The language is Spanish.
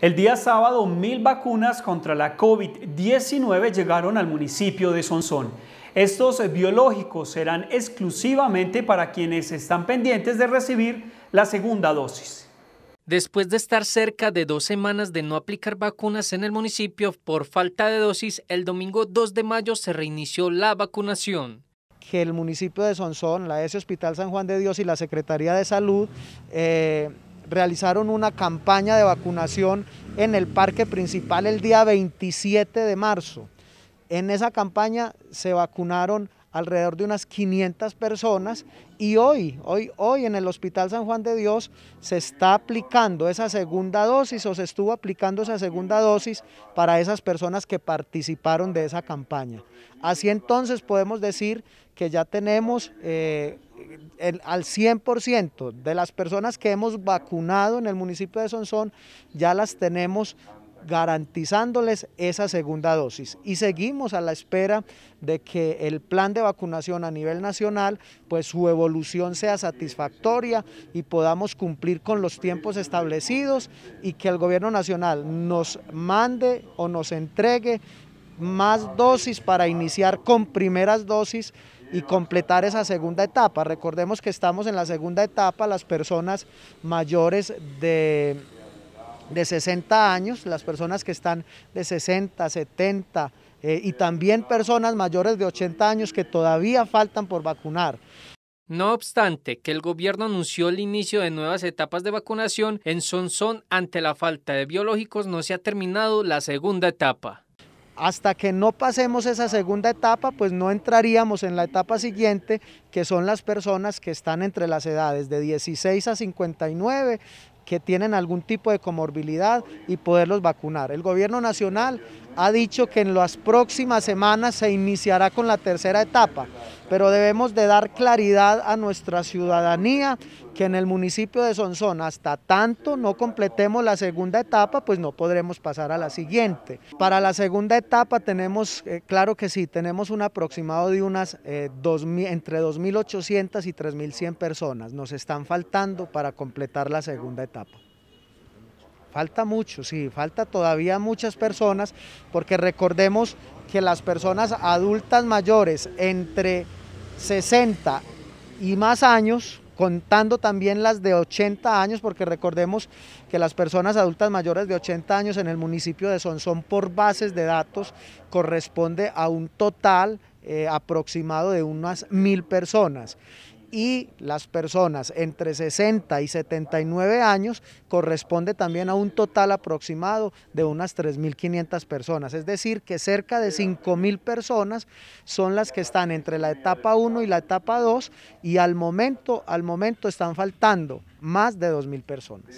El día sábado, mil vacunas contra la COVID-19 llegaron al municipio de Sonsón. Estos biológicos serán exclusivamente para quienes están pendientes de recibir la segunda dosis. Después de estar cerca de dos semanas de no aplicar vacunas en el municipio por falta de dosis, el domingo 2 de mayo se reinició la vacunación que el municipio de Sonsón, la S Hospital San Juan de Dios y la Secretaría de Salud eh, realizaron una campaña de vacunación en el parque principal el día 27 de marzo. En esa campaña se vacunaron alrededor de unas 500 personas y hoy, hoy, hoy en el Hospital San Juan de Dios se está aplicando esa segunda dosis o se estuvo aplicando esa segunda dosis para esas personas que participaron de esa campaña. Así entonces podemos decir que ya tenemos eh, al 100% de las personas que hemos vacunado en el municipio de Sonsón, ya las tenemos garantizándoles esa segunda dosis. Y seguimos a la espera de que el plan de vacunación a nivel nacional, pues su evolución sea satisfactoria y podamos cumplir con los tiempos establecidos y que el gobierno nacional nos mande o nos entregue más dosis para iniciar con primeras dosis y completar esa segunda etapa. Recordemos que estamos en la segunda etapa, las personas mayores de, 60 años, las personas que están de 60, 70 eh, y también personas mayores de 80 años que todavía faltan por vacunar. No obstante, que el gobierno anunció el inicio de nuevas etapas de vacunación en Sonsón ante la falta de biológicos, no se ha terminado la segunda etapa. Hasta que no pasemos esa segunda etapa, pues no entraríamos en la etapa siguiente, que son las personas que están entre las edades de 16 a 59, que tienen algún tipo de comorbilidad y poderlos vacunar. El gobierno nacional ha dicho que en las próximas semanas se iniciará con la tercera etapa pero debemos de dar claridad a nuestra ciudadanía que en el municipio de Sonsón hasta tanto no completemos la segunda etapa, pues no podremos pasar a la siguiente. Para la segunda etapa tenemos, eh, claro que sí, tenemos un aproximado de unas eh, entre 2.800 y 3.100 personas, nos están faltando para completar la segunda etapa. Falta mucho, sí, falta todavía muchas personas, porque recordemos que las personas adultas mayores entre 60 y más años, contando también las de 80 años, porque recordemos que las personas adultas mayores de 80 años en el municipio de Sonsón por bases de datos corresponde a un total eh, aproximado de unas mil personas y las personas entre 60 y 79 años corresponde también a un total aproximado de unas 3.500 personas, es decir que cerca de 5.000 personas son las que están entre la etapa 1 y la etapa 2 y al momento, al momento están faltando más de 2.000 personas.